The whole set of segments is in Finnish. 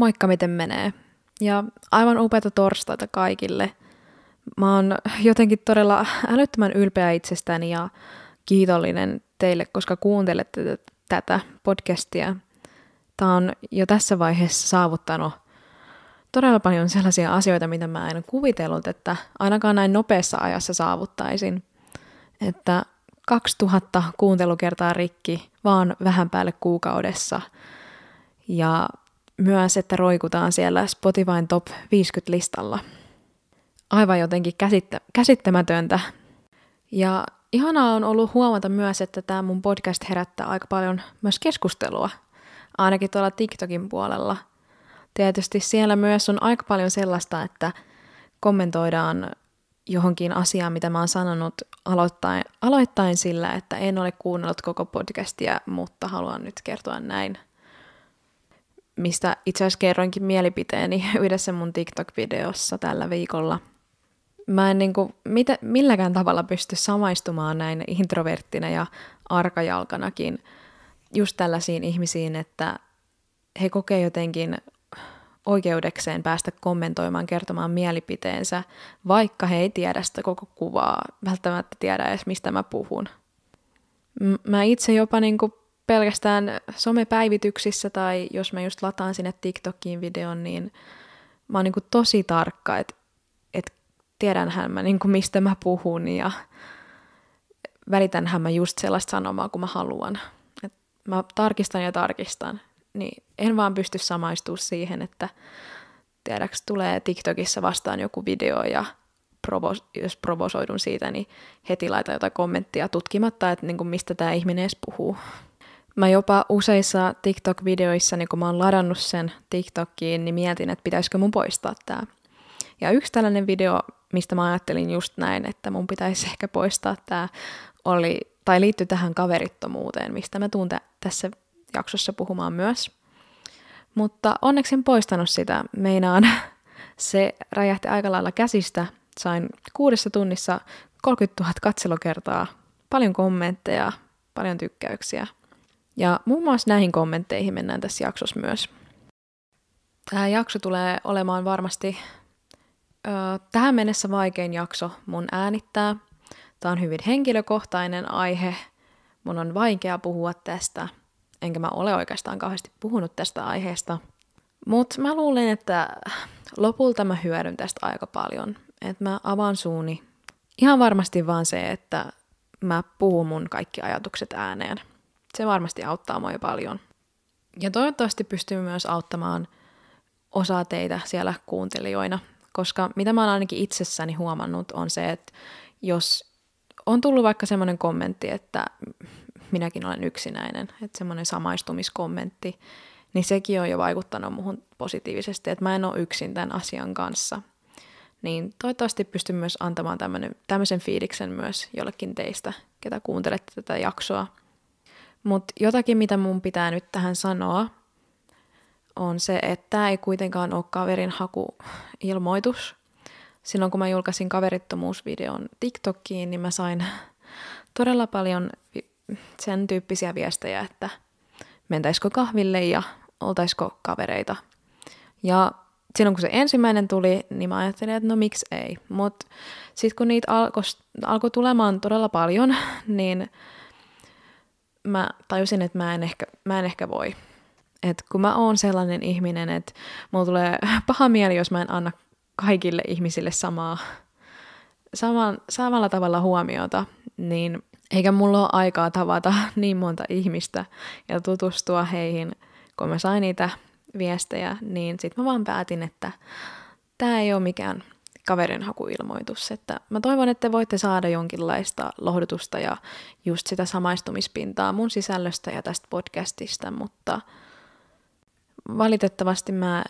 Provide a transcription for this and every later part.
Moikka, miten menee? Ja aivan upeata torstaita kaikille. Mä oon jotenkin todella älyttömän ylpeä itsestäni ja kiitollinen teille, koska kuuntelette tätä podcastia. Tämä on jo tässä vaiheessa saavuttanut todella paljon sellaisia asioita, mitä mä en kuvitellut, että ainakaan näin nopeassa ajassa saavuttaisin. Että 2000 kuuntelukertaa rikki, vaan vähän päälle kuukaudessa. Ja myös, että roikutaan siellä Spotifyn top 50-listalla. Aivan jotenkin käsittä- käsittämätöntä. Ja ihanaa on ollut huomata myös, että tämä mun podcast herättää aika paljon myös keskustelua, ainakin tuolla TikTokin puolella. Tietysti siellä myös on aika paljon sellaista, että kommentoidaan johonkin asiaan, mitä mä oon sanonut aloittain, aloittain sillä, että en ole kuunnellut koko podcastia, mutta haluan nyt kertoa näin – mistä itse asiassa kerroinkin mielipiteeni yhdessä mun TikTok-videossa tällä viikolla. Mä en niin kuin, mitä, milläkään tavalla pysty samaistumaan näin introverttina ja arkajalkanakin just tällaisiin ihmisiin, että he kokee jotenkin oikeudekseen päästä kommentoimaan, kertomaan mielipiteensä, vaikka he ei tiedä sitä koko kuvaa, välttämättä tiedä edes mistä mä puhun. M- mä itse jopa niin kuin pelkästään somepäivityksissä tai jos mä just lataan sinne TikTokiin videon, niin mä oon niinku tosi tarkka, että et tiedänhän mä niin kuin mistä mä puhun ja välitänhän mä just sellaista sanomaa kuin mä haluan. Et mä tarkistan ja tarkistan, niin en vaan pysty samaistua siihen, että tiedäks tulee TikTokissa vastaan joku video ja provo jos provosoidun siitä, niin heti laitan jotain kommenttia tutkimatta, että niin kuin mistä tämä ihminen edes puhuu. Mä jopa useissa TikTok-videoissa, niin kun mä oon ladannut sen TikTokiin, niin mietin, että pitäisikö mun poistaa tää. Ja yksi tällainen video, mistä mä ajattelin just näin, että mun pitäisi ehkä poistaa tää, oli, tai liittyy tähän kaverittomuuteen, mistä mä tuun t- tässä jaksossa puhumaan myös. Mutta onneksi en poistanut sitä, meinaan se räjähti aika lailla käsistä. Sain kuudessa tunnissa 30 000 katselukertaa, paljon kommentteja, paljon tykkäyksiä – ja muun muassa näihin kommentteihin mennään tässä jaksossa myös. Tämä jakso tulee olemaan varmasti ö, tähän mennessä vaikein jakso mun äänittää. Tämä on hyvin henkilökohtainen aihe. Mun on vaikea puhua tästä, enkä mä ole oikeastaan kauheasti puhunut tästä aiheesta. Mutta mä luulen, että lopulta mä hyödyn tästä aika paljon. Että mä avaan suuni. Ihan varmasti vaan se, että mä puhun mun kaikki ajatukset ääneen. Se varmasti auttaa mua jo paljon. Ja toivottavasti pystyy myös auttamaan osaa teitä siellä kuuntelijoina, koska mitä mä oon ainakin itsessäni huomannut on se, että jos on tullut vaikka semmoinen kommentti, että minäkin olen yksinäinen, että semmoinen samaistumiskommentti, niin sekin on jo vaikuttanut muhun positiivisesti, että mä en ole yksin tämän asian kanssa. Niin toivottavasti pystyn myös antamaan tämmöisen fiiliksen myös jollekin teistä, ketä kuuntelette tätä jaksoa. Mutta jotakin, mitä mun pitää nyt tähän sanoa, on se, että tämä ei kuitenkaan ole kaverin hakuilmoitus. Silloin kun mä julkaisin kaverittomuusvideon TikTokiin, niin mä sain todella paljon sen tyyppisiä viestejä, että mentäisikö kahville ja oltaisiko kavereita. Ja silloin kun se ensimmäinen tuli, niin mä ajattelin, että no miksi ei. Mutta sitten kun niitä alkoi alko tulemaan todella paljon, niin mä tajusin, että mä en ehkä, mä en ehkä voi. Et kun mä oon sellainen ihminen, että mulla tulee paha mieli, jos mä en anna kaikille ihmisille samaa, saman, samalla tavalla huomiota, niin eikä mulla ole aikaa tavata niin monta ihmistä ja tutustua heihin, kun mä sain niitä viestejä, niin sitten mä vaan päätin, että tämä ei ole mikään kaverin hakuilmoitus. Että mä toivon, että te voitte saada jonkinlaista lohdutusta ja just sitä samaistumispintaa mun sisällöstä ja tästä podcastista, mutta valitettavasti mä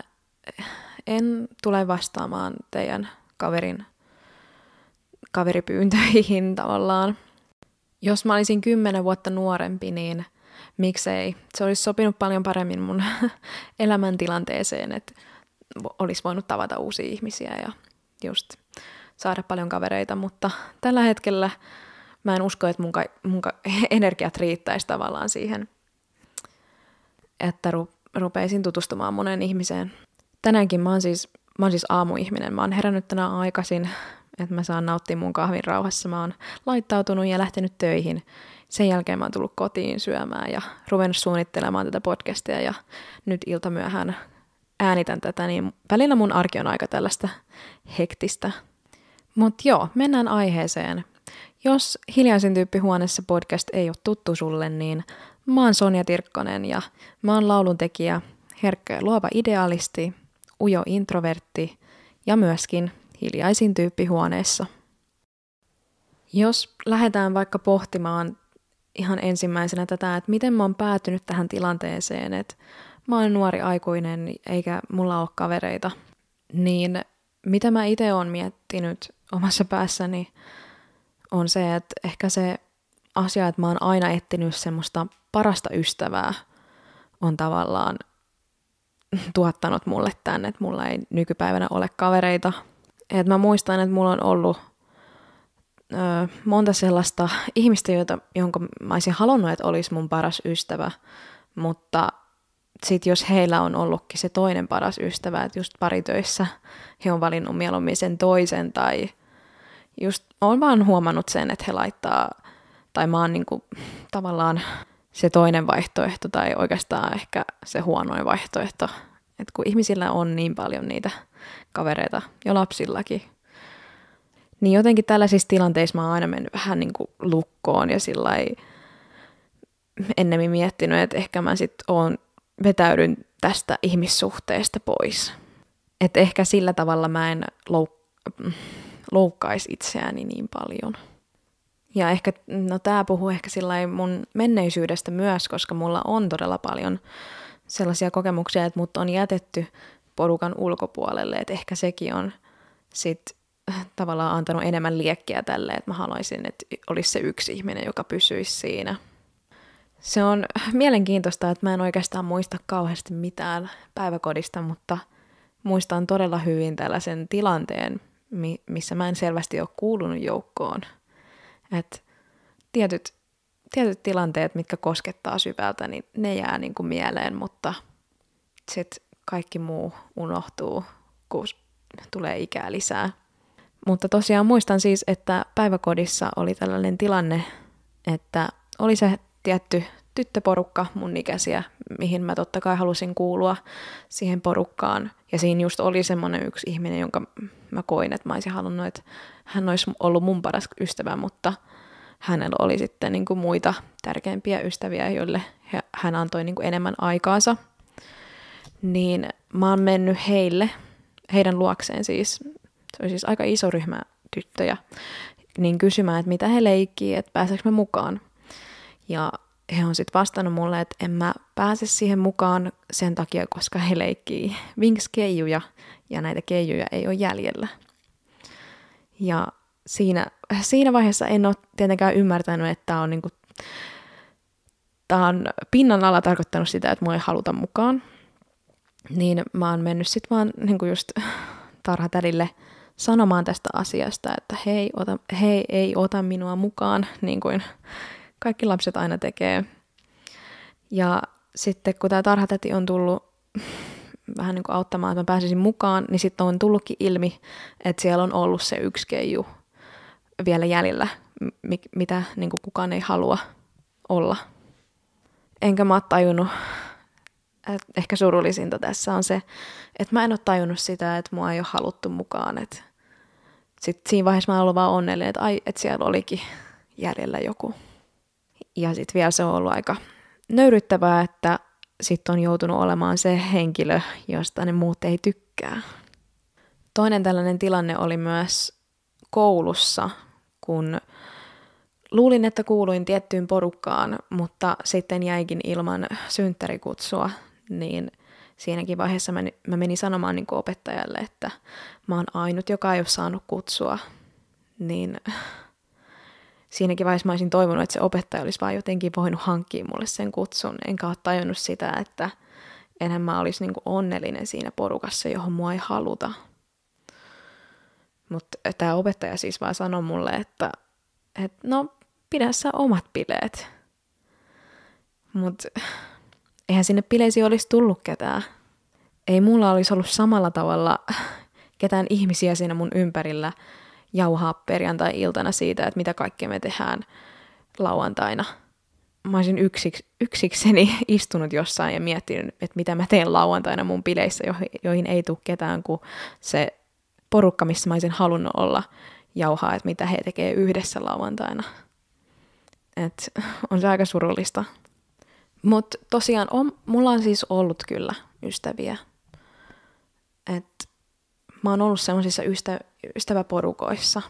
en tule vastaamaan teidän kaverin kaveripyyntöihin tavallaan. Jos mä olisin kymmenen vuotta nuorempi, niin miksei. Se olisi sopinut paljon paremmin mun elämäntilanteeseen, että olisi voinut tavata uusia ihmisiä ja just saada paljon kavereita, mutta tällä hetkellä mä en usko, että mun, ka- mun ka- energiat riittäisi tavallaan siihen, että ru- rupeisin tutustumaan moneen ihmiseen. Tänäänkin mä oon siis, mä oon siis aamuihminen. Mä oon herännyt tänään aikaisin, että mä saan nauttia mun kahvin rauhassa. Mä oon laittautunut ja lähtenyt töihin. Sen jälkeen mä oon tullut kotiin syömään ja ruvennut suunnittelemaan tätä podcastia ja nyt ilta myöhään äänitän tätä, niin välillä mun arki on aika tällaista hektistä. Mutta joo, mennään aiheeseen. Jos Hiljaisin tyyppi huoneessa podcast ei ole tuttu sulle, niin mä oon Sonja Tirkkonen ja mä oon lauluntekijä, herkkä ja luova idealisti, ujo introvertti ja myöskin hiljaisin tyyppi huoneessa. Jos lähdetään vaikka pohtimaan ihan ensimmäisenä tätä, että miten mä oon päätynyt tähän tilanteeseen, että mä oon nuori aikuinen eikä mulla ole kavereita, niin mitä mä itse oon miettinyt omassa päässäni on se, että ehkä se asia, että mä oon aina etsinyt semmoista parasta ystävää, on tavallaan tuottanut mulle tänne, että mulla ei nykypäivänä ole kavereita. Et mä muistan, että mulla on ollut ö, monta sellaista ihmistä, joita, jonka mä olisin halunnut, että olisi mun paras ystävä, mutta sitten jos heillä on ollutkin se toinen paras ystävä, että just paritöissä he on valinnut mieluummin sen toisen tai just on vaan huomannut sen, että he laittaa, tai mä oon niinku, tavallaan se toinen vaihtoehto tai oikeastaan ehkä se huonoin vaihtoehto. Että kun ihmisillä on niin paljon niitä kavereita jo lapsillakin, niin jotenkin tällaisissa tilanteissa mä oon aina mennyt vähän niin kuin lukkoon ja sillä ennemmin miettinyt, että ehkä mä sitten oon vetäydyn tästä ihmissuhteesta pois. Et ehkä sillä tavalla mä en louk- mm, loukkaisi itseäni niin paljon. Ja ehkä, no tää puhuu ehkä sillä mun menneisyydestä myös, koska mulla on todella paljon sellaisia kokemuksia, että mut on jätetty porukan ulkopuolelle, että ehkä sekin on sit äh, tavallaan antanut enemmän liekkiä tälle, että mä haluaisin, että olisi se yksi ihminen, joka pysyisi siinä – se on mielenkiintoista, että mä en oikeastaan muista kauheasti mitään päiväkodista, mutta muistan todella hyvin tällaisen tilanteen, missä mä en selvästi ole kuulunut joukkoon. Et tietyt, tietyt tilanteet, mitkä koskettaa syvältä, niin ne jää niin kuin mieleen, mutta sitten kaikki muu unohtuu, kun tulee ikää lisää. Mutta tosiaan muistan siis, että päiväkodissa oli tällainen tilanne, että oli se tietty tyttöporukka mun ikäisiä, mihin mä totta kai halusin kuulua siihen porukkaan. Ja siinä just oli semmoinen yksi ihminen, jonka mä koin, että mä olisin halunnut, että hän olisi ollut mun paras ystävä, mutta hänellä oli sitten niin kuin muita tärkeimpiä ystäviä, joille hän antoi niin kuin enemmän aikaansa. Niin mä oon mennyt heille, heidän luokseen siis, se oli siis aika iso ryhmä tyttöjä, niin kysymään, että mitä he leikkii, että pääseekö mä mukaan. Ja he on sitten vastannut mulle, että en mä pääse siihen mukaan sen takia, koska he leikkii vinks-keijuja ja näitä keijuja ei ole jäljellä. Ja siinä, siinä vaiheessa en ole tietenkään ymmärtänyt, että tämä on, niinku, tää on pinnan alla tarkoittanut sitä, että mua ei haluta mukaan. Niin mä oon mennyt sitten vaan niinku just tarhatärille sanomaan tästä asiasta, että hei, ota, hei ei ota minua mukaan, niin kuin kaikki lapset aina tekee. Ja sitten kun tämä tarhatäti on tullut vähän niin kuin auttamaan, että mä pääsisin mukaan, niin sitten on tullutkin ilmi, että siellä on ollut se yksi keiju vielä jäljellä, mitä niin kuin kukaan ei halua olla. Enkä mä ole tajunnut, että ehkä surullisinta tässä on se, että mä en ole tajunnut sitä, että mua ei ole haluttu mukaan. Että sitten siinä vaiheessa mä oon ollut vaan onnellinen, että ai, että siellä olikin jäljellä joku. Ja sitten vielä se on ollut aika nöyryttävää, että sitten on joutunut olemaan se henkilö, josta ne muut ei tykkää. Toinen tällainen tilanne oli myös koulussa, kun luulin, että kuuluin tiettyyn porukkaan, mutta sitten jäikin ilman synttärikutsua, niin siinäkin vaiheessa mä, menin sanomaan niin opettajalle, että mä oon ainut, joka ei ole saanut kutsua. Niin siinäkin vaiheessa mä olisin toivonut, että se opettaja olisi vaan jotenkin voinut hankkia mulle sen kutsun, enkä ole tajunnut sitä, että enhän mä olisi niin onnellinen siinä porukassa, johon mua ei haluta. Mutta tämä opettaja siis vaan sanoi mulle, että et, no, pidä sä omat bileet. Mutta eihän sinne bileisiin olisi tullut ketään. Ei mulla olisi ollut samalla tavalla ketään ihmisiä siinä mun ympärillä, jauhaa perjantai-iltana siitä, että mitä kaikkea me tehdään lauantaina. Mä olisin yksiks, yksikseni istunut jossain ja miettinyt, että mitä mä teen lauantaina mun bileissä, joihin ei tule ketään kuin se porukka, missä mä olisin halunnut olla jauhaa, että mitä he tekee yhdessä lauantaina. Et on se aika surullista. Mutta tosiaan on, mulla on siis ollut kyllä ystäviä. Et mä oon ollut semmoisissa ystä, ystäväporukoissa.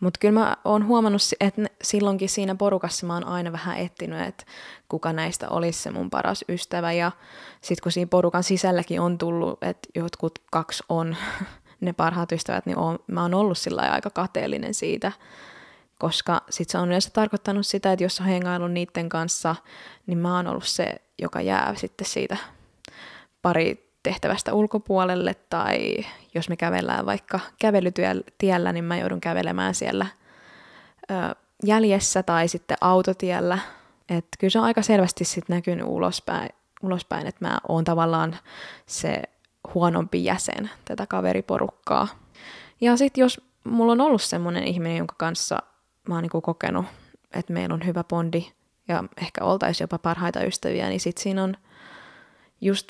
Mutta kyllä mä oon huomannut, että silloinkin siinä porukassa mä oon aina vähän etsinyt, että kuka näistä olisi se mun paras ystävä. Ja sit kun siinä porukan sisälläkin on tullut, että jotkut kaksi on ne parhaat ystävät, niin oon, mä oon ollut sillä aika kateellinen siitä koska sit se on yleensä tarkoittanut sitä, että jos on hengaillut niiden kanssa, niin mä oon ollut se, joka jää sitten siitä pari tehtävästä ulkopuolelle tai jos me kävellään vaikka kävelytiellä, niin mä joudun kävelemään siellä ö, jäljessä tai sitten autotiellä. Et kyllä se on aika selvästi sitten näkynyt ulospäin, ulospäin että mä oon tavallaan se huonompi jäsen tätä kaveriporukkaa. Ja sitten jos mulla on ollut semmoinen ihminen, jonka kanssa mä oon niinku kokenut, että meillä on hyvä bondi ja ehkä oltaisiin jopa parhaita ystäviä, niin sitten siinä on – just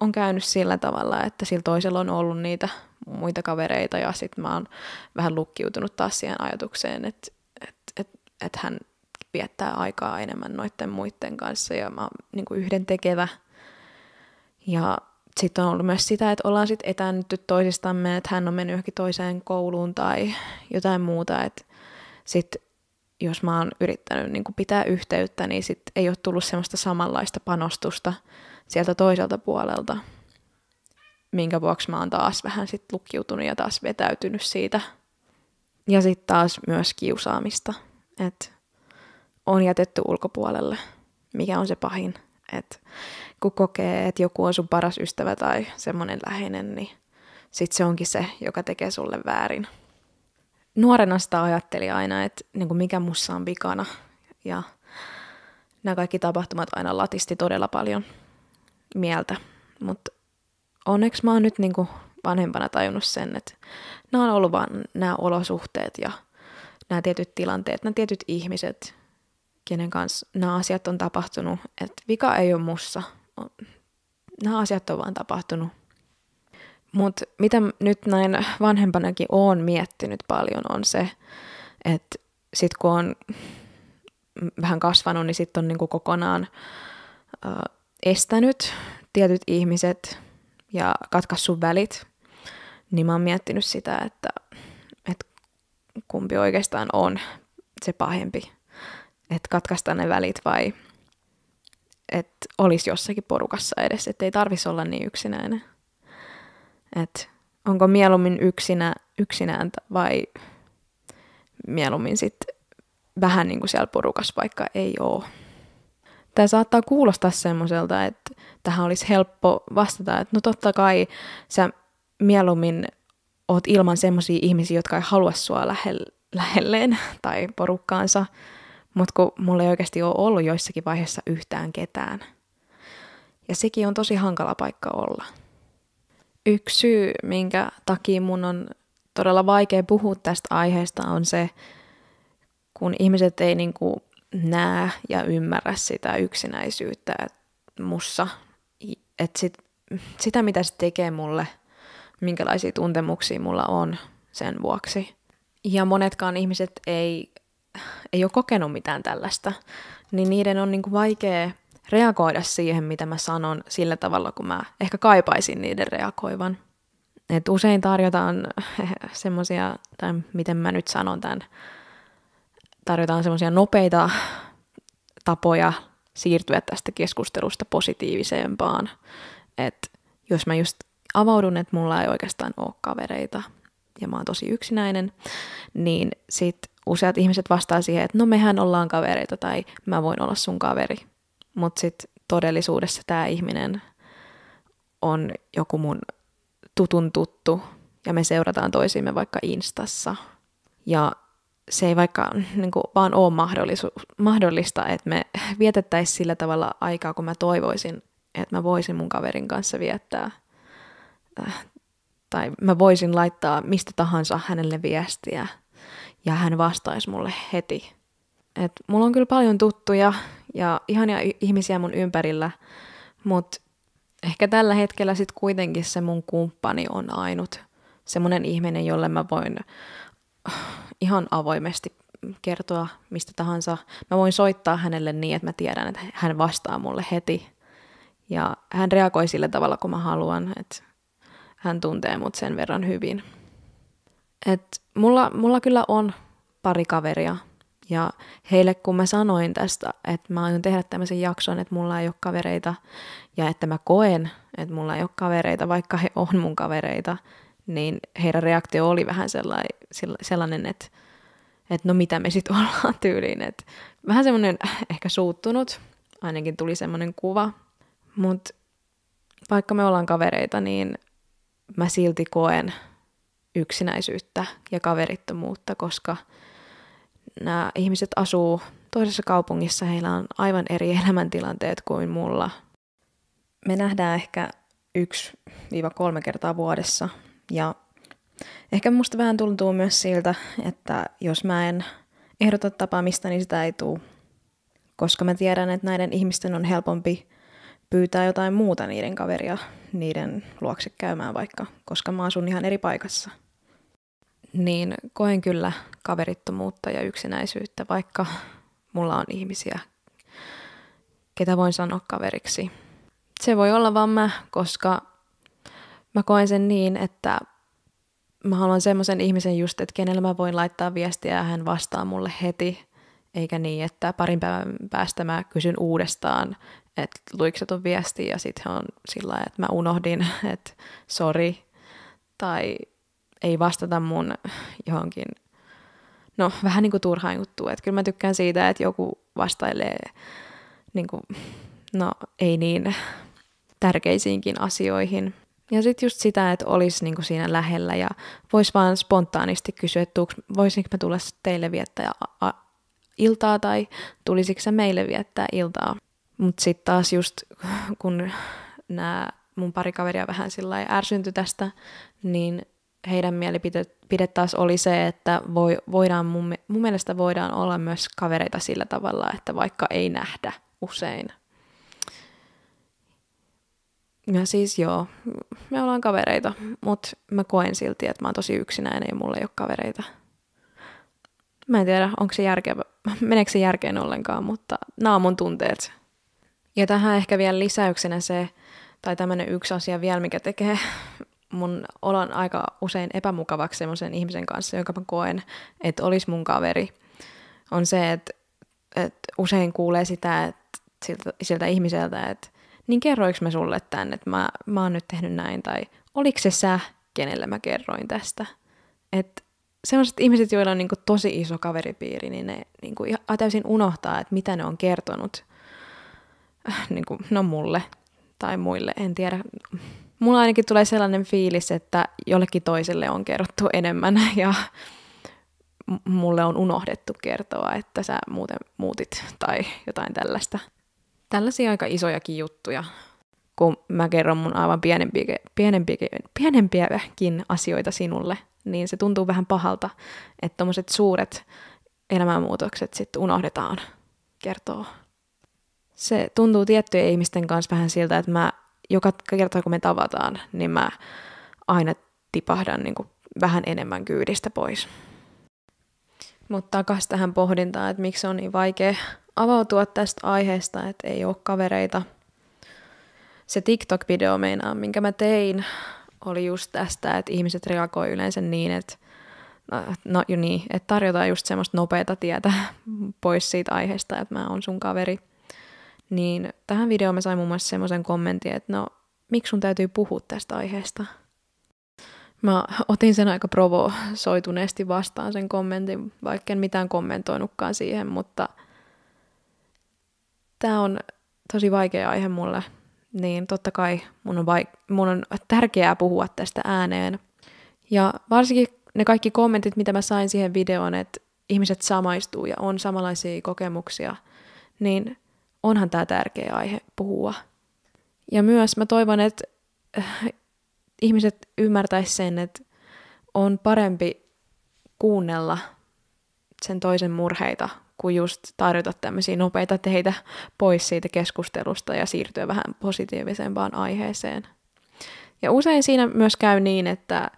on käynyt sillä tavalla, että sillä toisella on ollut niitä muita kavereita ja sitten mä oon vähän lukkiutunut taas siihen ajatukseen, että et, et, et hän viettää aikaa enemmän noiden muiden kanssa ja mä oon niinku yhden tekevä. Ja sitten on ollut myös sitä, että ollaan sitten etännytty toisistamme, että hän on mennyt johonkin toiseen kouluun tai jotain muuta. Että sitten jos mä oon yrittänyt niin pitää yhteyttä, niin sit ei ole tullut semmoista samanlaista panostusta sieltä toiselta puolelta, minkä vuoksi mä oon taas vähän sit lukkiutunut ja taas vetäytynyt siitä. Ja sitten taas myös kiusaamista, että on jätetty ulkopuolelle, mikä on se pahin. Että kun kokee, että joku on sun paras ystävä tai semmoinen läheinen, niin sit se onkin se, joka tekee sulle väärin. Nuorena sitä ajatteli aina, että niin kuin mikä mussa on vikana. Ja nämä kaikki tapahtumat aina latisti todella paljon – mieltä. Mutta onneksi mä oon nyt niinku vanhempana tajunnut sen, että nämä on ollut vaan nämä olosuhteet ja nämä tietyt tilanteet, nämä tietyt ihmiset, kenen kanssa nämä asiat on tapahtunut. Että vika ei ole mussa. Nämä asiat on vaan tapahtunut. Mutta mitä nyt näin vanhempanakin oon miettinyt paljon on se, että sit kun on vähän kasvanut, niin sitten on niinku kokonaan estänyt tietyt ihmiset ja katkaissut välit, niin mä oon miettinyt sitä, että, että kumpi oikeastaan on se pahempi. Että katkaista ne välit vai että olisi jossakin porukassa edes, että ei tarvitsisi olla niin yksinäinen. Että onko mieluummin yksinä, yksinään vai mieluummin sitten vähän niin kuin siellä porukassa, vaikka ei ole. Tämä saattaa kuulostaa semmoiselta, että tähän olisi helppo vastata, että no totta kai sä mieluummin oot ilman semmoisia ihmisiä, jotka ei halua sua lähelleen tai porukkaansa, mutta kun mulla ei oikeasti ole ollut joissakin vaiheissa yhtään ketään. Ja sekin on tosi hankala paikka olla. Yksi syy, minkä takia mun on todella vaikea puhua tästä aiheesta, on se, kun ihmiset ei kuin niinku näe ja ymmärrä sitä yksinäisyyttä mussa. Et sit, sitä, mitä se tekee mulle, minkälaisia tuntemuksia mulla on sen vuoksi. Ja monetkaan ihmiset ei, ei ole kokenut mitään tällaista, niin niiden on niinku vaikea reagoida siihen, mitä mä sanon sillä tavalla, kun mä ehkä kaipaisin niiden reagoivan. Et usein tarjotaan semmoisia, tai miten mä nyt sanon tämän, tarjotaan semmoisia nopeita tapoja siirtyä tästä keskustelusta positiivisempaan. Että jos mä just avaudun, että mulla ei oikeastaan ole kavereita ja mä oon tosi yksinäinen, niin sit useat ihmiset vastaa siihen, että no mehän ollaan kavereita tai mä voin olla sun kaveri. Mutta sit todellisuudessa tämä ihminen on joku mun tutun tuttu ja me seurataan toisiimme vaikka Instassa. Ja se ei vaikka niin kuin, vaan ole mahdollisu- mahdollista, että me vietettäisiin sillä tavalla aikaa, kun mä toivoisin, että mä voisin mun kaverin kanssa viettää. Äh, tai mä voisin laittaa mistä tahansa hänelle viestiä ja hän vastaisi mulle heti. Et mulla on kyllä paljon tuttuja ja ihania ihmisiä mun ympärillä, mutta ehkä tällä hetkellä sitten kuitenkin se mun kumppani on ainut semmoinen ihminen, jolle mä voin ihan avoimesti kertoa mistä tahansa. Mä voin soittaa hänelle niin, että mä tiedän, että hän vastaa mulle heti. Ja hän reagoi sillä tavalla, kun mä haluan, että hän tuntee mut sen verran hyvin. Et mulla, mulla kyllä on pari kaveria, ja heille kun mä sanoin tästä, että mä aion tehdä tämmöisen jakson, että mulla ei ole kavereita, ja että mä koen, että mulla ei ole kavereita, vaikka he on mun kavereita, niin heidän reaktio oli vähän sellainen, että, että no mitä me sitten ollaan tyyliin. Että vähän semmoinen ehkä suuttunut, ainakin tuli semmoinen kuva. Mutta vaikka me ollaan kavereita, niin mä silti koen yksinäisyyttä ja kaverittomuutta, koska nämä ihmiset asuu toisessa kaupungissa, heillä on aivan eri elämäntilanteet kuin mulla. Me nähdään ehkä yksi-kolme kertaa vuodessa ja ehkä musta vähän tuntuu myös siltä, että jos mä en ehdota tapaamista, niin sitä ei tule. Koska mä tiedän, että näiden ihmisten on helpompi pyytää jotain muuta niiden kaveria niiden luokse käymään vaikka, koska mä asun ihan eri paikassa. Niin koen kyllä kaverittomuutta ja yksinäisyyttä, vaikka mulla on ihmisiä, ketä voin sanoa kaveriksi. Se voi olla vaan mä, koska Mä koen sen niin, että mä haluan semmoisen ihmisen just, että kenellä mä voin laittaa viestiä ja hän vastaa mulle heti, eikä niin, että parin päivän päästä mä kysyn uudestaan, että luikko se viesti ja sitten on sillä lailla, että mä unohdin, että sori, tai ei vastata mun johonkin, no vähän niin kuin turhaan juttuun, että kyllä mä tykkään siitä, että joku vastailee niin kuin, no ei niin tärkeisiinkin asioihin, ja sitten just sitä, että olisi niinku siinä lähellä ja voisi vaan spontaanisti kysyä, että voisinko mä tulla teille viettää iltaa tai tulisiko se meille viettää iltaa. Mutta sitten taas just kun nämä mun pari kaveria vähän sillä ärsynty tästä, niin heidän mielipide taas oli se, että voi, voidaan mun, mun mielestä voidaan olla myös kavereita sillä tavalla, että vaikka ei nähdä usein ja siis joo, me ollaan kavereita, mutta mä koen silti, että mä oon tosi yksinäinen ja mulla ei ole kavereita. Mä en tiedä, onko se järkevä, meneekö se järkeen ollenkaan, mutta nämä on mun tunteet. Ja tähän ehkä vielä lisäyksenä se, tai tämmöinen yksi asia vielä, mikä tekee mun olon aika usein epämukavaksi semmoisen ihmisen kanssa, jonka mä koen, että olisi mun kaveri, on se, että, että usein kuulee sitä, että siltä, siltä ihmiseltä, että niin kerroinko mä sulle tän, että mä, mä oon nyt tehnyt näin, tai oliko se sä, kenelle mä kerroin tästä. Että sellaiset ihmiset, joilla on niin kuin tosi iso kaveripiiri, niin ne niin kuin ihan täysin unohtaa, että mitä ne on kertonut äh, niin kuin, no mulle tai muille, en tiedä. Mulla ainakin tulee sellainen fiilis, että jollekin toiselle on kerrottu enemmän ja mulle on unohdettu kertoa, että sä muuten muutit tai jotain tällaista tällaisia aika isojakin juttuja, kun mä kerron mun aivan pienempiäkin, pienempiäkin, pienempiäkin asioita sinulle, niin se tuntuu vähän pahalta, että tommoset suuret elämänmuutokset sitten unohdetaan, kertoo. Se tuntuu tiettyjen ihmisten kanssa vähän siltä, että mä joka kerta kun me tavataan, niin mä aina tipahdan niin kuin vähän enemmän kyydistä pois. Mutta takaisin tähän pohdintaan, että miksi on niin vaikea avautua tästä aiheesta, että ei ole kavereita. Se TikTok-video meinaa, minkä mä tein, oli just tästä, että ihmiset reagoi yleensä niin, että no, no jo niin, että tarjotaan just semmoista nopeata tietä pois siitä aiheesta, että mä oon sun kaveri. Niin tähän videoon mä sain muun muassa semmoisen kommentin, että no miksi sun täytyy puhua tästä aiheesta? Mä otin sen aika provosoituneesti vastaan sen kommentin, vaikka en mitään kommentoinutkaan siihen, mutta – tämä on tosi vaikea aihe mulle, niin totta kai mun on, vaik- mun on tärkeää puhua tästä ääneen. Ja varsinkin ne kaikki kommentit, mitä mä sain siihen videoon, että ihmiset samaistuu ja on samanlaisia kokemuksia, niin onhan tämä tärkeä aihe puhua. Ja myös mä toivon, että äh, ihmiset ymmärtäis sen, että on parempi kuunnella sen toisen murheita kuin just tarjota tämmöisiä nopeita teitä pois siitä keskustelusta ja siirtyä vähän positiivisempaan aiheeseen. Ja usein siinä myös käy niin, että,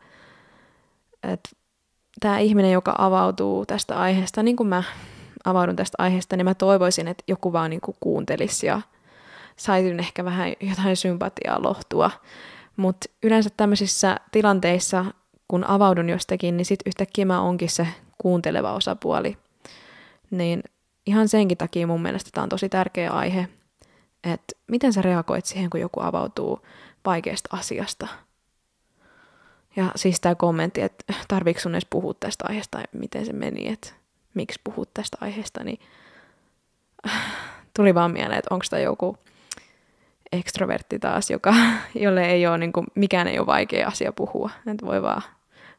että tämä ihminen, joka avautuu tästä aiheesta, niin kuin mä avaudun tästä aiheesta, niin mä toivoisin, että joku vaan niin kuin kuuntelisi ja saisin ehkä vähän jotain sympatiaa, lohtua. Mutta yleensä tämmöisissä tilanteissa, kun avaudun jostakin, niin sitten yhtäkkiä mä onkin se kuunteleva osapuoli – niin ihan senkin takia mun mielestä tämä on tosi tärkeä aihe, että miten sä reagoit siihen, kun joku avautuu vaikeasta asiasta. Ja siis tämä kommentti, että tarviiko sun edes puhua tästä aiheesta, miten se meni, että miksi puhut tästä aiheesta, niin tuli vaan mieleen, että onko tämä joku ekstrovertti taas, joka, jolle ei ole, niin kuin, mikään ei ole vaikea asia puhua, että voi vaan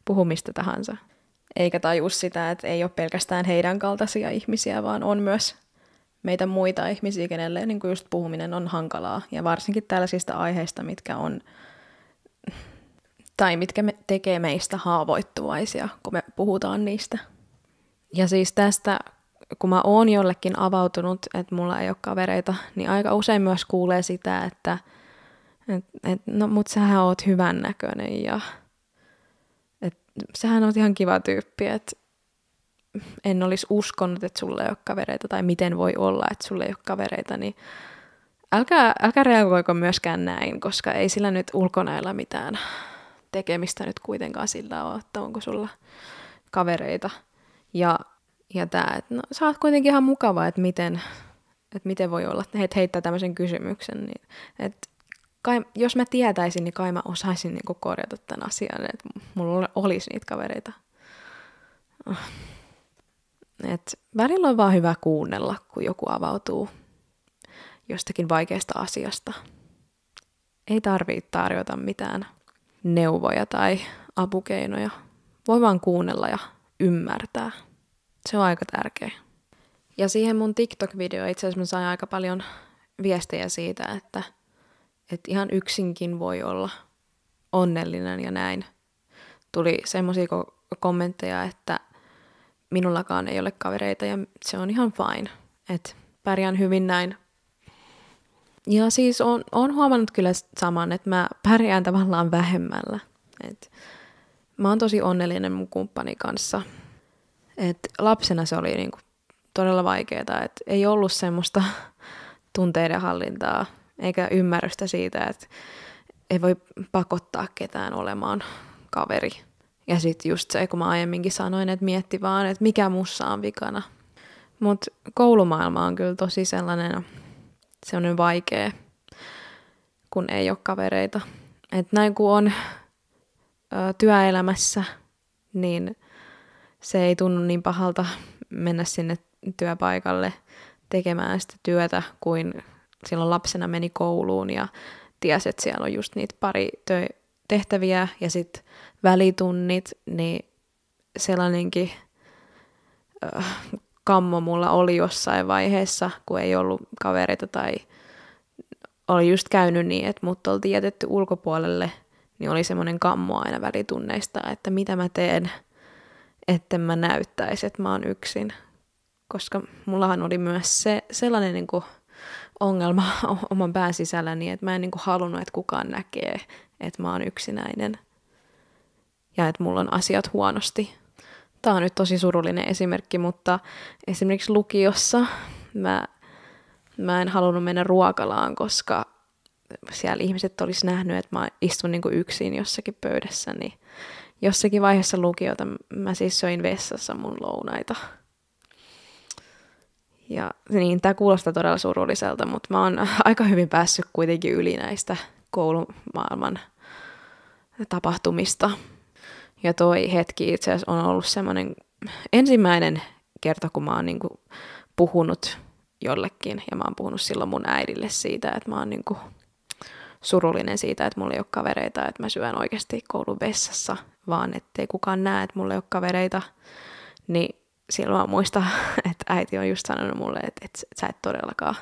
puhua mistä tahansa eikä taju sitä, että ei ole pelkästään heidän kaltaisia ihmisiä, vaan on myös meitä muita ihmisiä, kenelle niin kuin just puhuminen on hankalaa. Ja varsinkin tällaisista aiheista, mitkä on tai mitkä me tekee meistä haavoittuvaisia, kun me puhutaan niistä. Ja siis tästä, kun mä oon jollekin avautunut, että mulla ei ole kavereita, niin aika usein myös kuulee sitä, että et, et, no mut sähän oot hyvän näköinen ja sähän on ihan kiva tyyppi, että en olisi uskonut, että sulle ei ole kavereita, tai miten voi olla, että sulle ei ole kavereita, niin älkää, älkää reagoiko myöskään näin, koska ei sillä nyt ulkonailla mitään tekemistä nyt kuitenkaan sillä ole, että onko sulla kavereita. Ja, ja tämä, että no, sä oot kuitenkin ihan mukava, että miten, että miten voi olla, että heittää tämmöisen kysymyksen, niin että kai, jos mä tietäisin, niin kai mä osaisin niin korjata tämän asian, että mulla olisi niitä kavereita. Ah. Et välillä on vaan hyvä kuunnella, kun joku avautuu jostakin vaikeasta asiasta. Ei tarvitse tarjota mitään neuvoja tai apukeinoja. Voi vaan kuunnella ja ymmärtää. Se on aika tärkeä. Ja siihen mun TikTok-video itse asiassa mä sain aika paljon viestejä siitä, että – että ihan yksinkin voi olla onnellinen ja näin. Tuli semmoisia kommentteja, että minullakaan ei ole kavereita ja se on ihan fine, että pärjään hyvin näin. Ja siis on, on huomannut kyllä saman, että mä pärjään tavallaan vähemmällä. Et mä oon tosi onnellinen mun kumppani kanssa. Et lapsena se oli niinku todella vaikeaa, että ei ollut semmoista tunteiden hallintaa eikä ymmärrystä siitä, että ei voi pakottaa ketään olemaan kaveri. Ja sitten just se, kun mä aiemminkin sanoin, että mietti vaan, että mikä mussa on vikana. Mutta koulumaailma on kyllä tosi sellainen, sellainen vaikea, kun ei ole kavereita. Et näin kun on ö, työelämässä, niin se ei tunnu niin pahalta mennä sinne työpaikalle tekemään sitä työtä kuin silloin lapsena meni kouluun ja tiesi, että siellä on just niitä pari tö- tehtäviä ja sitten välitunnit, niin sellainenkin äh, kammo mulla oli jossain vaiheessa, kun ei ollut kavereita tai oli just käynyt niin, että mut oltiin jätetty ulkopuolelle, niin oli semmoinen kammo aina välitunneista, että mitä mä teen, että mä näyttäisi, että mä oon yksin. Koska mullahan oli myös se, sellainen niin kuin ongelma oman pään niin että mä en niin kuin halunnut, että kukaan näkee, että mä oon yksinäinen ja että mulla on asiat huonosti. Tämä on nyt tosi surullinen esimerkki, mutta esimerkiksi lukiossa mä, mä en halunnut mennä ruokalaan, koska siellä ihmiset olisi nähnyt, että mä istun niin kuin yksin jossakin pöydässä, niin jossakin vaiheessa lukiota mä siis söin vessassa mun lounaita. Ja niin, tämä kuulostaa todella surulliselta, mutta mä oon aika hyvin päässyt kuitenkin yli näistä koulumaailman tapahtumista. Ja toi hetki itse asiassa on ollut semmoinen ensimmäinen kerta, kun mä oon niinku puhunut jollekin, ja mä oon puhunut silloin mun äidille siitä, että mä oon niinku surullinen siitä, että mulla ei ole kavereita, että mä syön oikeasti koulun vessassa, vaan ettei kukaan näe, että mulla ei ole kavereita, niin silloin mä muistan, että äiti on just sanonut mulle, että, että sä et todellakaan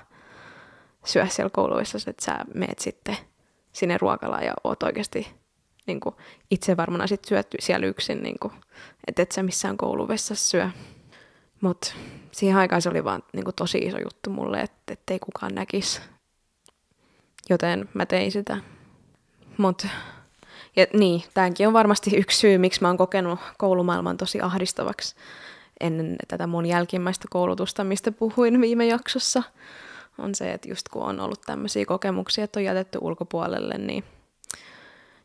syö siellä kouluissa, että sä meet sitten sinne ruokalaan ja oot oikeasti niin kuin, itse varmana sit syöt siellä yksin, niin kuin, että et sä missään kouluvessassa syö. Mutta siihen aikaan se oli vaan niin kuin, tosi iso juttu mulle, että ettei kukaan näkisi. Joten mä tein sitä. Mut, ja niin, tämänkin on varmasti yksi syy, miksi mä oon kokenut koulumaailman tosi ahdistavaksi ennen tätä mun jälkimmäistä koulutusta, mistä puhuin viime jaksossa, on se, että just kun on ollut tämmöisiä kokemuksia, että on jätetty ulkopuolelle, niin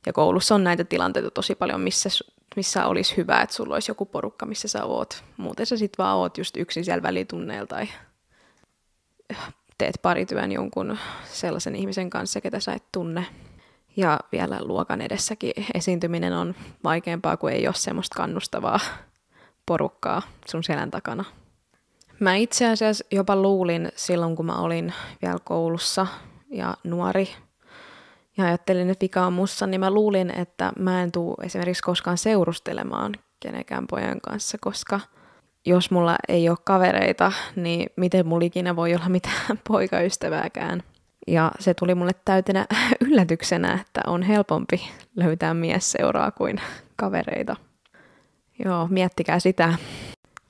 ja koulussa on näitä tilanteita tosi paljon, missä, missä olisi hyvä, että sulla olisi joku porukka, missä sä oot. Muuten sä sit vaan oot just yksin siellä välitunneilla tai teet parityön jonkun sellaisen ihmisen kanssa, ketä sä et tunne. Ja vielä luokan edessäkin esiintyminen on vaikeampaa, kun ei ole semmoista kannustavaa porukkaa sun selän takana. Mä itse asiassa jopa luulin silloin, kun mä olin vielä koulussa ja nuori ja ajattelin, että vika on mussa, niin mä luulin, että mä en tuu esimerkiksi koskaan seurustelemaan kenenkään pojan kanssa, koska jos mulla ei ole kavereita, niin miten mulla ikinä voi olla mitään poikaystävääkään. Ja se tuli mulle täytenä yllätyksenä, että on helpompi löytää mies seuraa kuin kavereita. Joo, miettikää sitä.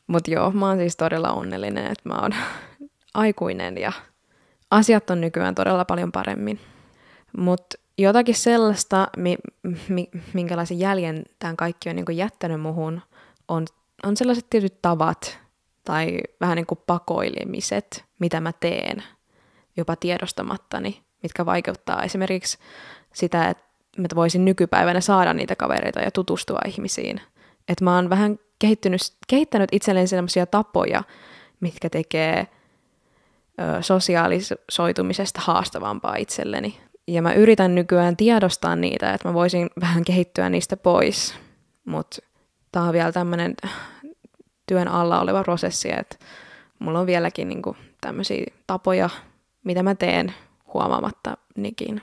Mutta joo, mä oon siis todella onnellinen, että mä oon aikuinen ja asiat on nykyään todella paljon paremmin. Mutta jotakin sellaista, mi, mi, minkälaisen jäljen tämä kaikki on niinku jättänyt muhun, on, on sellaiset tietyt tavat tai vähän niin kuin pakoilemiset, mitä mä teen, jopa tiedostamattani, mitkä vaikeuttaa esimerkiksi sitä, että mä voisin nykypäivänä saada niitä kavereita ja tutustua ihmisiin – että mä oon vähän kehittynyt, kehittänyt itselleen sellaisia tapoja, mitkä tekee ö, sosiaalisoitumisesta haastavampaa itselleni. Ja mä yritän nykyään tiedostaa niitä, että mä voisin vähän kehittyä niistä pois. Mutta tää on vielä tämmönen työn alla oleva prosessi, että mulla on vieläkin niinku tämmöisiä tapoja, mitä mä teen huomaamatta nikin.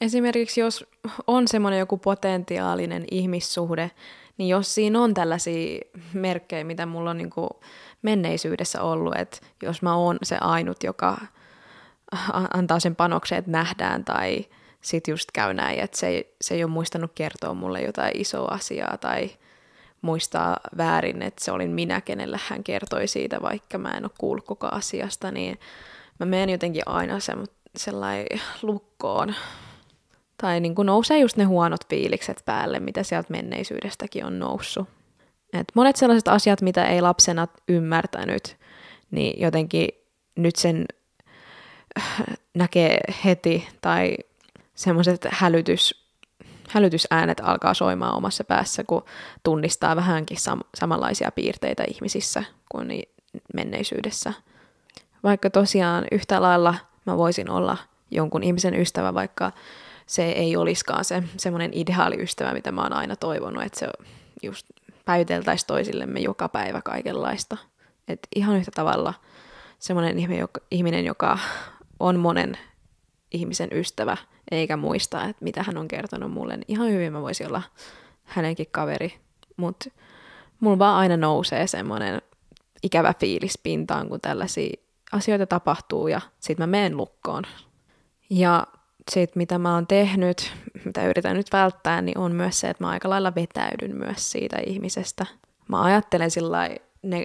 Esimerkiksi jos on semmoinen joku potentiaalinen ihmissuhde, niin jos siinä on tällaisia merkkejä, mitä mulla on niin kuin menneisyydessä ollut, että jos mä oon se ainut, joka antaa sen panoksen, että nähdään tai sit just käy näin, että se ei, se ei ole muistanut kertoa mulle jotain isoa asiaa tai muistaa väärin, että se olin minä, kenellä hän kertoi siitä, vaikka mä en ole kuullut koko asiasta, niin mä menen jotenkin aina se, sellainen lukkoon tai niin kuin nousee just ne huonot fiilikset päälle, mitä sieltä menneisyydestäkin on noussut. Et monet sellaiset asiat, mitä ei lapsena ymmärtänyt, niin jotenkin nyt sen äh, näkee heti tai semmoiset hälytys, hälytysäänet alkaa soimaan omassa päässä, kun tunnistaa vähänkin sam- samanlaisia piirteitä ihmisissä kuin menneisyydessä. Vaikka tosiaan yhtä lailla mä voisin olla jonkun ihmisen ystävä, vaikka se ei olisikaan se semmoinen ideaaliystävä, mitä mä oon aina toivonut, että se just päyteltäisi toisillemme joka päivä kaikenlaista. Et ihan yhtä tavalla semmoinen ihminen, joka on monen ihmisen ystävä, eikä muista, että mitä hän on kertonut mulle, niin ihan hyvin mä voisin olla hänenkin kaveri. Mutta mulla vaan aina nousee semmoinen ikävä fiilis pintaan, kun tällaisia asioita tapahtuu ja sit mä menen lukkoon. Ja sit, mitä mä oon tehnyt, mitä yritän nyt välttää, niin on myös se, että mä aika lailla vetäydyn myös siitä ihmisestä. Mä ajattelen sillä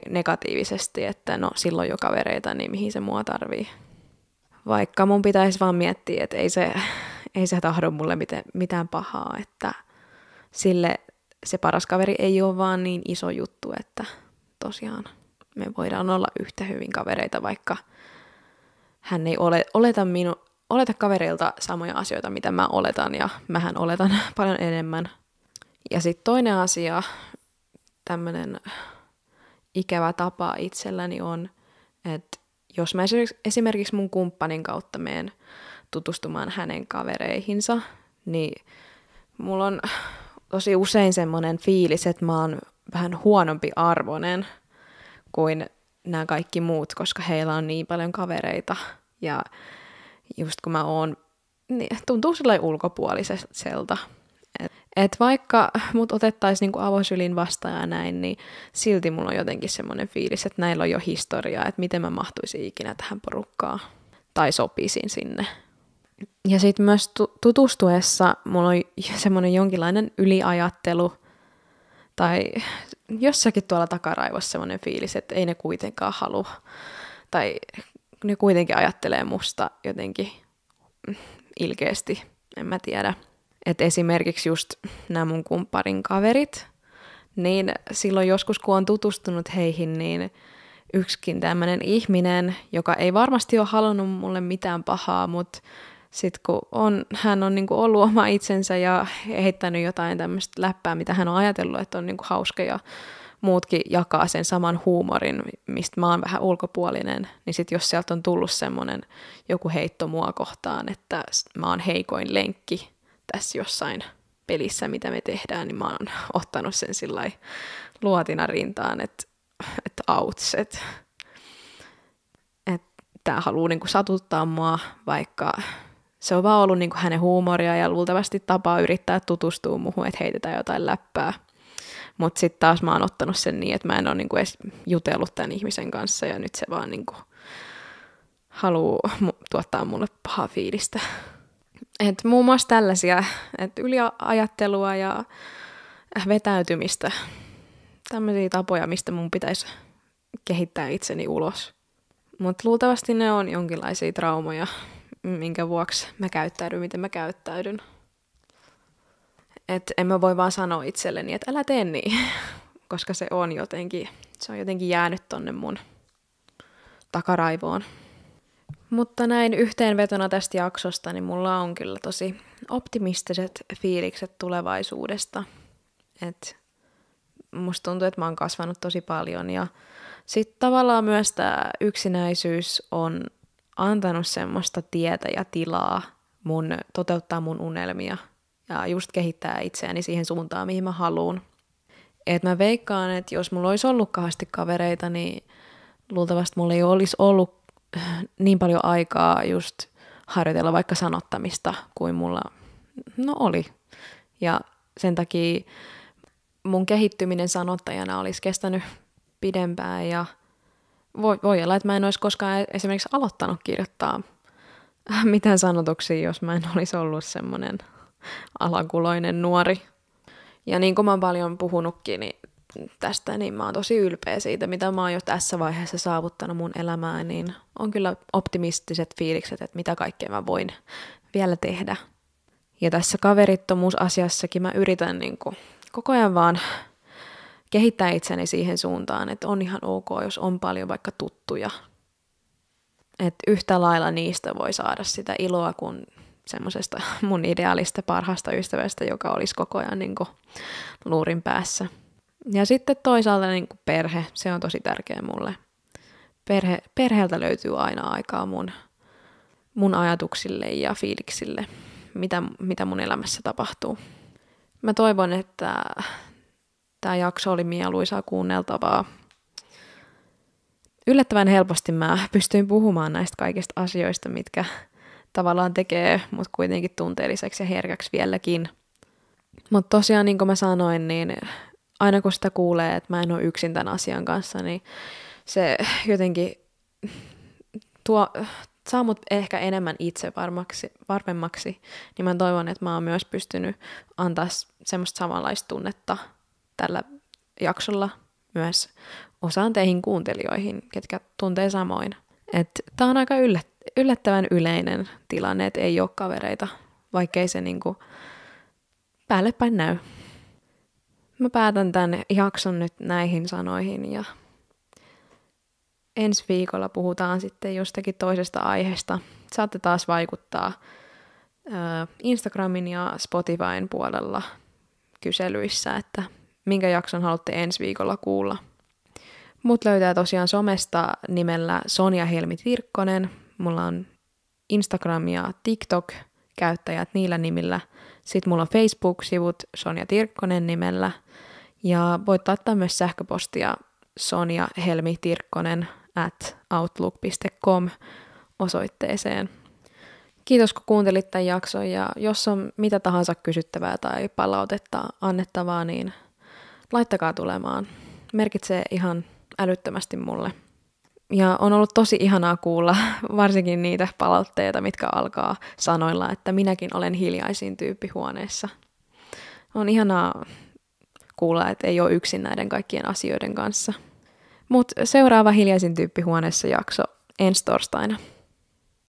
negatiivisesti, että no silloin jo kavereita, niin mihin se mua tarvii. Vaikka mun pitäisi vaan miettiä, että ei se, ei se tahdo mulle mitään pahaa, että sille se paras kaveri ei ole vaan niin iso juttu, että tosiaan me voidaan olla yhtä hyvin kavereita, vaikka hän ei ole, oleta minu, oleta kavereilta samoja asioita, mitä mä oletan, ja mähän oletan paljon enemmän. Ja sitten toinen asia, tämmöinen ikävä tapa itselläni on, että jos mä esimerkiksi mun kumppanin kautta meen tutustumaan hänen kavereihinsa, niin mulla on tosi usein semmoinen fiilis, että mä oon vähän huonompi arvoinen kuin nämä kaikki muut, koska heillä on niin paljon kavereita. Ja just kun mä oon, niin tuntuu sellainen ulkopuoliselta. Et, et vaikka mut otettaisiin niinku avosylin vastaan ja näin, niin silti mulla on jotenkin semmoinen fiilis, että näillä on jo historiaa, että miten mä mahtuisin ikinä tähän porukkaan tai sopisin sinne. Ja sitten myös tutustuessa mulla on semmoinen jonkinlainen yliajattelu tai jossakin tuolla takaraivossa semmoinen fiilis, että ei ne kuitenkaan halua. Tai ne kuitenkin ajattelee musta jotenkin ilkeästi, en mä tiedä. Et esimerkiksi just nämä mun kumpparin kaverit, niin silloin joskus kun on tutustunut heihin, niin yksikin tämmöinen ihminen, joka ei varmasti ole halunnut mulle mitään pahaa, mutta sitten kun on, hän on niinku ollut oma itsensä ja heittänyt jotain tämmöistä läppää, mitä hän on ajatellut, että on niinku hauska ja muutkin jakaa sen saman huumorin, mistä mä oon vähän ulkopuolinen, niin sit jos sieltä on tullut semmoinen joku heitto mua kohtaan, että mä oon heikoin lenkki tässä jossain pelissä, mitä me tehdään, niin mä oon ottanut sen sillä luotina rintaan, että että outs, että et tämä haluaa niinku satuttaa mua, vaikka se on vaan ollut niinku hänen huumoria ja luultavasti tapaa yrittää tutustua muuhun, että heitetään jotain läppää – mutta sitten taas mä oon ottanut sen niin, että mä en ole niinku edes jutellut tämän ihmisen kanssa ja nyt se vaan niinku haluaa mu- tuottaa mulle pahaa fiilistä. Et muun muassa tällaisia, että yliajattelua ja vetäytymistä. Tämmöisiä tapoja, mistä mun pitäisi kehittää itseni ulos. Mutta luultavasti ne on jonkinlaisia traumoja, minkä vuoksi mä käyttäydyn, miten mä käyttäydyn. Että en mä voi vaan sanoa itselleni, että älä tee niin, koska se on jotenkin, se on jotenkin jäänyt tonne mun takaraivoon. Mutta näin yhteenvetona tästä jaksosta, niin mulla on kyllä tosi optimistiset fiilikset tulevaisuudesta. Et musta tuntuu, että mä oon kasvanut tosi paljon ja sitten tavallaan myös tämä yksinäisyys on antanut semmoista tietä ja tilaa mun toteuttaa mun unelmia – ja just kehittää itseäni siihen suuntaan, mihin mä haluan. Et mä veikkaan, että jos mulla olisi ollut kahdesti kavereita, niin luultavasti mulla ei olisi ollut niin paljon aikaa just harjoitella vaikka sanottamista kuin mulla no oli. Ja sen takia mun kehittyminen sanottajana olisi kestänyt pidempään ja voi, voi olla, että mä en olisi koskaan e- esimerkiksi aloittanut kirjoittaa mitään sanotuksia, jos mä en olisi ollut semmoinen alakuloinen nuori. Ja niin kuin mä oon paljon puhunutkin niin tästä, niin mä oon tosi ylpeä siitä, mitä mä oon jo tässä vaiheessa saavuttanut mun elämään, niin on kyllä optimistiset fiilikset, että mitä kaikkea mä voin vielä tehdä. Ja tässä kaverittomuusasiassakin mä yritän niin kuin koko ajan vaan kehittää itseni siihen suuntaan, että on ihan ok, jos on paljon vaikka tuttuja. Että yhtä lailla niistä voi saada sitä iloa kuin semmoisesta mun ideaalista parhaasta ystävästä, joka olisi koko ajan niin kuin luurin päässä. Ja sitten toisaalta niin kuin perhe, se on tosi tärkeä mulle. Perhe, perheeltä löytyy aina aikaa mun, mun ajatuksille ja fiiliksille, mitä, mitä mun elämässä tapahtuu. Mä toivon, että tämä jakso oli mieluisaa kuunneltavaa. Yllättävän helposti mä pystyin puhumaan näistä kaikista asioista, mitkä, tavallaan tekee mut kuitenkin tunteelliseksi ja herkäksi vieläkin. Mutta tosiaan, niin kuin mä sanoin, niin aina kun sitä kuulee, että mä en ole yksin tämän asian kanssa, niin se jotenkin tuo, saa mut ehkä enemmän itse varmaksi, varmemmaksi, niin mä toivon, että mä oon myös pystynyt antaa semmoista samanlaista tunnetta tällä jaksolla myös osaan teihin kuuntelijoihin, ketkä tuntee samoin. Että tää on aika yllättävää yllättävän yleinen tilanne, että ei ole kavereita, vaikkei se niin päälle päin näy. Mä päätän tämän jakson nyt näihin sanoihin ja ensi viikolla puhutaan sitten jostakin toisesta aiheesta. Saatte taas vaikuttaa Instagramin ja Spotifyn puolella kyselyissä, että minkä jakson haluatte ensi viikolla kuulla. Mut löytää tosiaan somesta nimellä Sonja Helmi Virkkonen. Mulla on Instagram ja TikTok käyttäjät niillä nimillä. Sitten mulla on Facebook-sivut Sonja Tirkkonen nimellä. Ja voit laittaa myös sähköpostia Sonja Helmi Tirkkonen at outlook.com osoitteeseen. Kiitos kun kuuntelit tämän jakson ja jos on mitä tahansa kysyttävää tai palautetta annettavaa, niin laittakaa tulemaan. Merkitsee ihan älyttömästi mulle ja on ollut tosi ihanaa kuulla varsinkin niitä palautteita, mitkä alkaa sanoilla, että minäkin olen hiljaisin tyyppi huoneessa. On ihanaa kuulla, että ei ole yksin näiden kaikkien asioiden kanssa. Mutta seuraava hiljaisin tyyppi huoneessa jakso ensi torstaina.